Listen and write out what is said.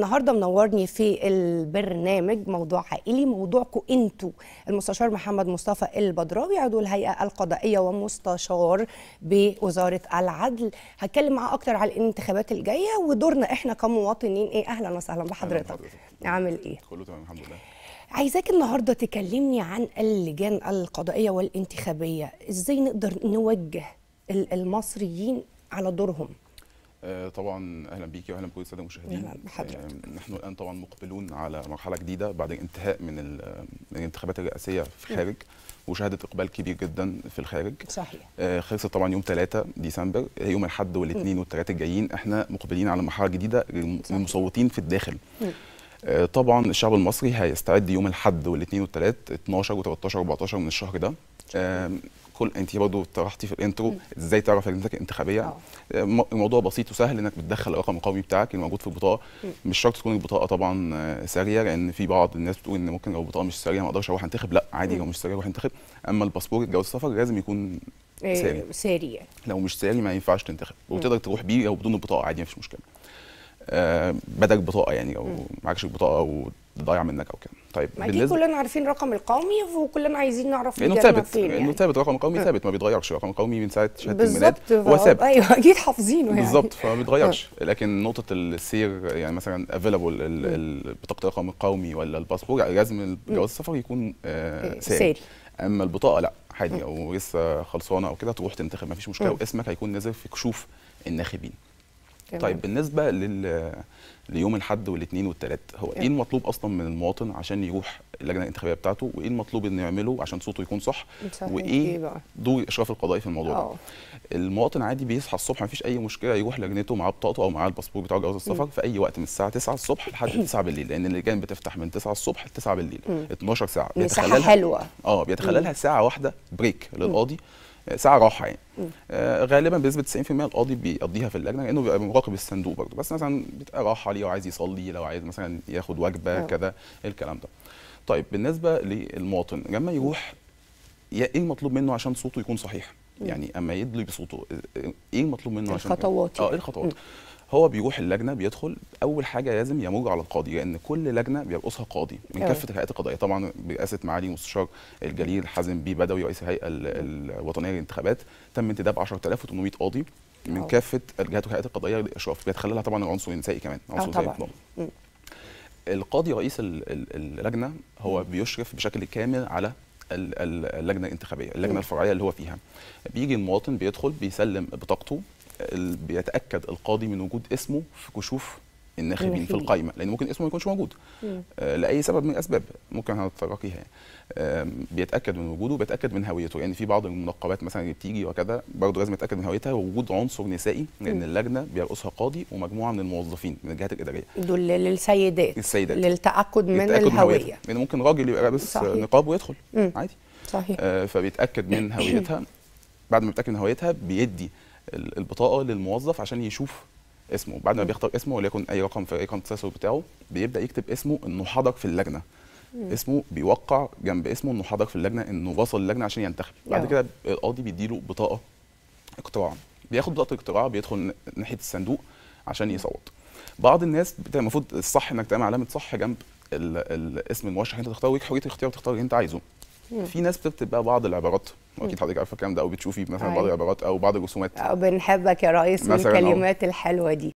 النهارده منورني في البرنامج موضوع عائلي موضوعكم انتوا المستشار محمد مصطفى البدراوي عضو الهيئه القضائيه ومستشار بوزاره العدل هتكلم معاه اكتر على الانتخابات الجايه ودورنا احنا كمواطنين ايه اهلا وسهلا بحضرتك عامل ايه كله تمام الحمد لله عايزاك النهارده تكلمني عن اللجان القضائيه والانتخابيه ازاي نقدر نوجه المصريين على دورهم آه، طبعا اهلا بيكي واهلا بكل الساده المشاهدين نحن الان طبعا مقبلون على مرحله جديده بعد الانتهاء من الانتخابات الرئاسيه في الخارج وشهدت اقبال كبير جدا في الخارج صحيح آه، خلصت طبعا يوم 3 ديسمبر يوم الاحد والاثنين والثلاثه الجايين احنا مقبلين على مرحله جديده للمصوتين في الداخل آه، طبعا الشعب المصري هيستعد يوم الاحد والاثنين والثلاث 12 و13 و14 من الشهر ده كل انت برضه طرحتي في الانترو ازاي تعرف انك انتخابيه اه. الموضوع بسيط وسهل انك بتدخل الرقم القومي بتاعك اللي موجود في البطاقه مش شرط تكون البطاقه طبعا ساريه لان في بعض الناس بتقول ان ممكن لو البطاقه مش ساريه ما اقدرش اروح انتخب لا عادي لو مش ساريه اروح انتخب اما الباسبور جواز السفر لازم يكون آه، ساري ساري لو مش ساري ما ينفعش تنتخب وتقدر تروح بيه او بدون البطاقه عادي ما فيش مشكله آه، بدك بطاقه يعني لو معكش البطاقه او ضايع منك او كده طيب ما بالنسبه كلنا عارفين الرقم القومي وكلنا عايزين نعرف انه ثابت انه يعني. ثابت رقم قومي ثابت ما بيتغيرش رقم قومي من ساعه شهاده الميلاد هو ثابت ايوه اكيد حافظينه يعني بالظبط فما بيتغيرش لكن نقطه السير يعني مثلا افيلابل بطاقه الرقم القومي ولا الباسبور يعني لازم جواز السفر يكون آه ساري. ساري اما البطاقه لا عادي او لسه خلصانه او كده تروح تنتخب ما فيش مشكله واسمك هيكون نازل في كشوف الناخبين جميل. طيب بالنسبه لل ليوم الاحد والاثنين والثلاث هو جميل. ايه المطلوب اصلا من المواطن عشان يروح اللجنه الانتخابيه بتاعته وايه المطلوب انه يعمله عشان صوته يكون صح وايه دور إيه الاشراف القضائي في الموضوع أوه. ده آه. المواطن عادي بيصحى الصبح ما فيش اي مشكله يروح لجنته معاه بطاقته او معاه الباسبور بتاعه جواز السفر في اي وقت من الساعه 9 الصبح لحد 9 بالليل لان اللجان بتفتح من 9 الصبح ل 9 بالليل م. 12 ساعه بيتخللها حلوه اه بيتخللها ساعه واحده بريك للقاضي م. ساعه راحه يعني آه غالبا بنسبه 90% القاضي بيقضيها في اللجنه لانه بيبقى مراقب الصندوق برضه بس مثلا بتبقى راحه ليه لو عايز يصلي لو عايز مثلا ياخد وجبه آه. كذا الكلام ده طيب بالنسبه للمواطن لما يروح ايه المطلوب منه عشان صوته يكون صحيح يعني اما يدلي بصوته ايه المطلوب منه عشان الخطوات يعني. اه ايه الخطوات هو بيروح اللجنه بيدخل اول حاجه لازم يمر على القاضي لان كل لجنه بيرقصها قاضي من أوه. كافه الهيئات القضائيه طبعا برئاسه معالي مستشار الجليل حازم بيه بدوي رئيس الهيئه الوطنيه للانتخابات تم انتداب 10800 قاضي من أوه. كافه الجهات والهيئات القضائيه للاشراف بيتخللها طبعا العنصر النسائي كمان آه، عنصر طبعا القاضي رئيس اللجنه هو بيشرف بشكل كامل على اللجنه الانتخابيه اللجنه الفرعيه اللي هو فيها بيجي المواطن بيدخل بيسلم بطاقته بيتاكد القاضي من وجود اسمه في كشوف الناخبين في القائمه لان ممكن اسمه ما يكونش موجود آه، لاي سبب من الاسباب ممكن هنتفرقيها يعني بيتاكد من وجوده بيتاكد من هويته يعني في بعض المنقبات مثلا اللي بتيجي وكذا برضه لازم يتاكد من هويتها ووجود عنصر نسائي لان اللجنه بيرقصها قاضي ومجموعه من الموظفين من الجهات الاداريه دول للسيدات السيدات للتاكد من الهويه لان يعني ممكن راجل يبقى لابس نقاب ويدخل مم. عادي صحيح آه فبيتاكد من هويتها بعد ما بيتاكد من هويتها بيدي البطاقه للموظف عشان يشوف اسمه بعد ما بيختار اسمه وليكن اي رقم في رقم التسلسل بتاعه بيبدا يكتب اسمه انه حضر في اللجنه مم. اسمه بيوقع جنب اسمه انه حضر في اللجنه انه وصل اللجنه عشان ينتخب بعد آه. كده القاضي بيديله بطاقه اقتراع بياخد بطاقه اقتراع بيدخل ناحيه الصندوق عشان يصوت بعض الناس المفروض الصح انك تعمل علامه صح جنب الاسم الموشح انت تختار ويك حريه الاختيار تختار اللي انت عايزه مم. في ناس بتكتب بقى بعض العبارات واكيد حضرتك عارفه الكلام ده او بتشوفي مثلا بعض أيوة. العبارات او بعض الرسومات بنحبك يا رئيس والكلمات الحلوه دي